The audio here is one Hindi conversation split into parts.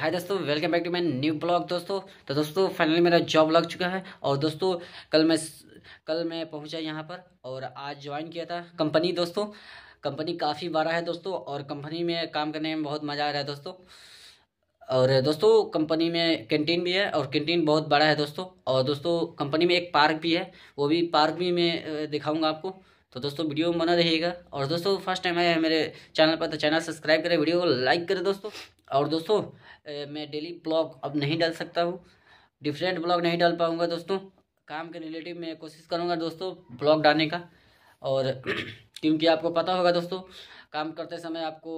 हाय दोस्तों welcome back to my new blog दोस्तों तो दोस्तों फाइनली मेरा जॉब लग चुका है और दोस्तों कल मैं कल मैं पहुंचा यहाँ पर और आज ज्वाइन किया था कंपनी दोस्तों कंपनी काफ़ी बड़ा है दोस्तों और कंपनी में काम करने में बहुत मज़ा आ रहा है दोस्तों और दोस्तों कंपनी में कैंटीन भी है और कैंटीन बहुत बड़ा है दोस्तों और दोस्तों कंपनी में एक पार्क भी है वो भी पार्क भी मैं दिखाऊँगा आपको तो दोस्तों वीडियो में बना रहिएगा और दोस्तों फर्स्ट टाइम आया है मेरे चैनल पर तो चैनल सब्सक्राइब करें वीडियो को लाइक करें दोस्तों और दोस्तों मैं डेली ब्लॉग अब नहीं डाल सकता हूँ डिफरेंट ब्लॉग नहीं डाल पाऊँगा दोस्तों काम के रिलेटिव मैं कोशिश करूँगा दोस्तों ब्लॉग डालने का और क्योंकि आपको पता होगा दोस्तों काम करते समय आपको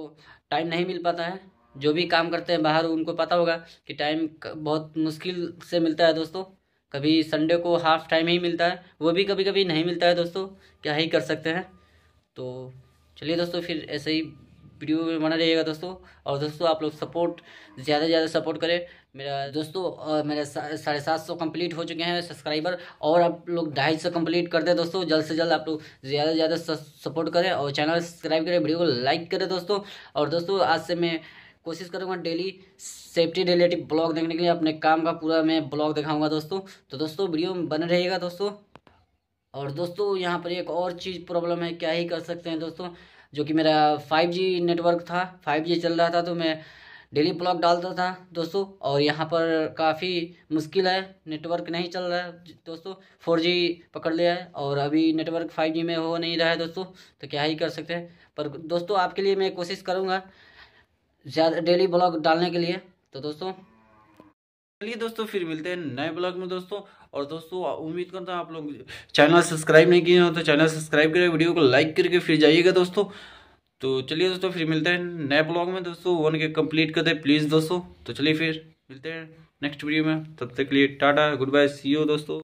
टाइम नहीं मिल पाता है जो भी काम करते हैं बाहर उनको पता होगा कि टाइम बहुत मुश्किल से मिलता है दोस्तों कभी संडे को हाफ टाइम ही मिलता है वो भी कभी कभी नहीं मिलता है दोस्तों क्या ही कर सकते हैं तो चलिए दोस्तों फिर ऐसे ही वीडियो में बना रहिएगा दोस्तों और दोस्तों आप लोग सपोर्ट ज़्यादा से ज़्यादा सपोर्ट करें मेरा दोस्तों मेरे साढ़े सात सौ कम्प्लीट हो चुके हैं सब्सक्राइबर और आप लोग ढाई सौ कम्प्लीट कर दें दोस्तों जल्द से जल्द आप लोग ज़्यादा से ज़्यादा सपोर्ट करें और चैनल सब्सक्राइब करें वीडियो को लाइक करें दोस्तों और दोस्तों आज से मैं कोशिश करूँगा डेली सेफ्टी रिलेटेड ब्लॉग देखने के लिए अपने काम का पूरा मैं ब्लॉग दिखाऊँगा दोस्तों तो दोस्तों वीडियो में बने रहिएगा दोस्तों और दोस्तों यहाँ पर एक और चीज़ प्रॉब्लम है क्या ही कर सकते हैं दोस्तों जो कि मेरा जी नेटवर्क था जी चल रहा था तो मैं डेली ब्लॉग डालता था दोस्तों और यहाँ पर काफ़ी मुश्किल है नेटवर्क नहीं चल रहा है दोस्तों फोर जी पकड़ लिया है और अभी नेटवर्क फाइव जी में हो नहीं रहा है दोस्तों तो क्या ही कर सकते हैं पर दोस्तों आपके लिए मैं कोशिश करूँगा ज़्यादा डेली ब्लॉग डालने के लिए तो दोस्तों चलिए दोस्तों फिर मिलते हैं नए ब्लॉग में दोस्तों और दोस्तों उम्मीद करता हूँ आप लोग चैनल सब्सक्राइब नहीं किए हो तो चैनल सब्सक्राइब करें वीडियो को लाइक करके फिर जाइएगा दोस्तों तो चलिए दोस्तों फिर मिलते हैं नए ब्लॉग में दोस्तों वन के कंप्लीट कर दे प्लीज़ दोस्तों तो चलिए फिर मिलते हैं नेक्स्ट वीडियो में तब तक के लिए टाटा गुड बाय सी दोस्तों